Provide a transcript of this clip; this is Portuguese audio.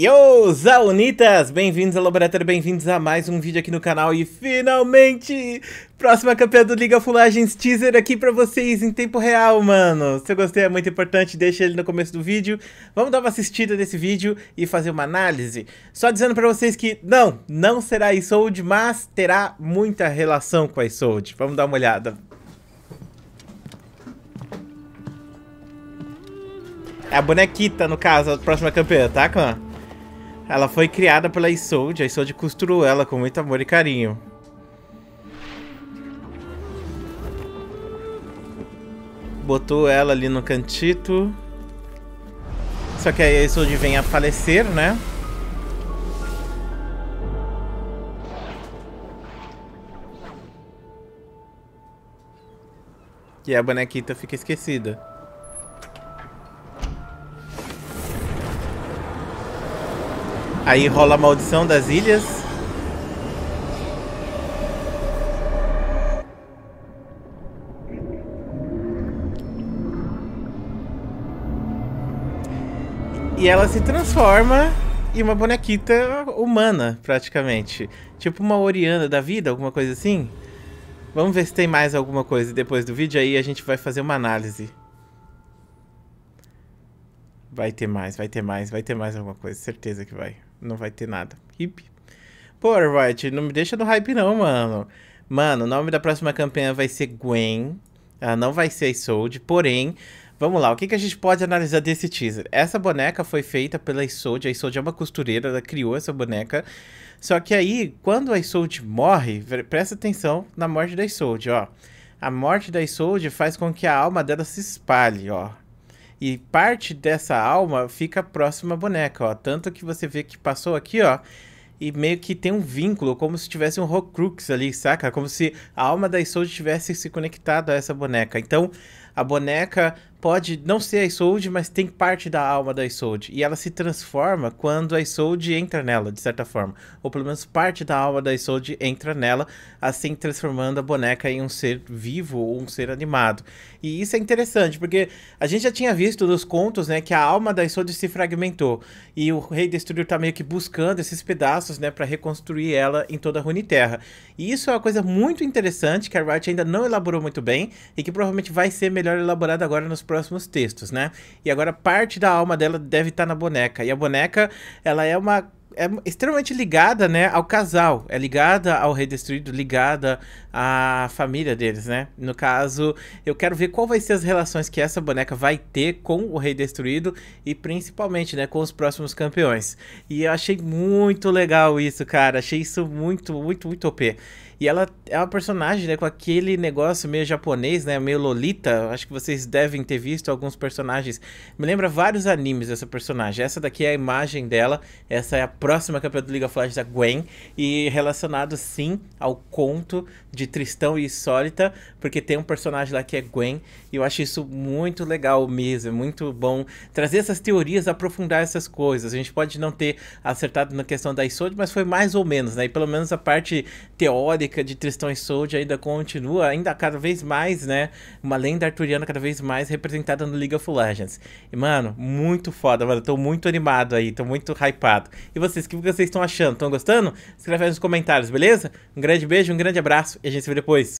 Yo, Zaunitas! Bem-vindos ao Laboratório, bem-vindos a mais um vídeo aqui no canal e finalmente! Próxima campeã do Liga Fulagens teaser aqui pra vocês em tempo real, mano! Se gostei é muito importante, deixa ele no começo do vídeo. Vamos dar uma assistida nesse vídeo e fazer uma análise. Só dizendo pra vocês que não, não será Isold, mas terá muita relação com a Isold. Vamos dar uma olhada. É a bonequita, no caso, a próxima campeã, tá, Clã? Ela foi criada pela Isolde, a Isolde costurou ela com muito amor e carinho. Botou ela ali no cantito. Só que aí a Isolde vem a falecer, né? E a bonequita fica esquecida. Aí rola a maldição das ilhas. E ela se transforma em uma bonequita humana, praticamente. Tipo uma Oriana da vida, alguma coisa assim. Vamos ver se tem mais alguma coisa depois do vídeo, aí a gente vai fazer uma análise. Vai ter mais, vai ter mais, vai ter mais alguma coisa, certeza que vai. Não vai ter nada. Hip. Pô, Arvite, não me deixa no hype não, mano. Mano, o nome da próxima campanha vai ser Gwen. Ela tá? não vai ser Sold, porém... Vamos lá, o que, que a gente pode analisar desse teaser? Essa boneca foi feita pela Isold, a Isold é uma costureira, ela criou essa boneca. Só que aí, quando a Isold morre, presta atenção na morte da Isold, ó. A morte da Isold faz com que a alma dela se espalhe, ó. E parte dessa alma fica próxima à boneca, ó. Tanto que você vê que passou aqui, ó. E meio que tem um vínculo, como se tivesse um Horcrux ali, saca? Como se a alma da Isolde tivesse se conectado a essa boneca. Então, a boneca pode não ser a Isolde, mas tem parte da alma da Isolde. E ela se transforma quando a Isolde entra nela, de certa forma. Ou pelo menos parte da alma da Isolde entra nela, assim transformando a boneca em um ser vivo ou um ser animado. E isso é interessante, porque a gente já tinha visto nos contos, né, que a alma da Isolde se fragmentou. E o Rei Destruidor está meio que buscando esses pedaços, né, para reconstruir ela em toda a Runeterra. E isso é uma coisa muito interessante que a Wright ainda não elaborou muito bem e que provavelmente vai ser melhor elaborada agora nos próximos textos, né? E agora parte da alma dela deve estar na boneca. E a boneca, ela é uma é extremamente ligada, né, ao casal, é ligada ao rei destruído, ligada à família deles, né? No caso, eu quero ver qual vai ser as relações que essa boneca vai ter com o rei destruído e principalmente, né, com os próximos campeões. E eu achei muito legal isso, cara. Achei isso muito, muito, muito OP. E ela é uma personagem, né, com aquele negócio meio japonês, né, meio lolita. Acho que vocês devem ter visto alguns personagens. Me lembra vários animes essa personagem. Essa daqui é a imagem dela, essa é a próxima campeã do Liga Flash da Gwen, e relacionado sim ao conto de Tristão e Isólita, porque tem um personagem lá que é Gwen, e eu acho isso muito legal mesmo, é muito bom trazer essas teorias, aprofundar essas coisas. A gente pode não ter acertado na questão da Isolde, mas foi mais ou menos, né? E pelo menos a parte teórica de Tristão e Isolde ainda continua, ainda cada vez mais, né? Uma lenda arturiana cada vez mais representada no League of Legends. E, mano, muito foda, mano. Eu tô muito animado aí, tô muito hypado. E você vocês. O que vocês estão achando? Estão gostando? Escreve aí nos comentários, beleza? Um grande beijo, um grande abraço e a gente se vê depois.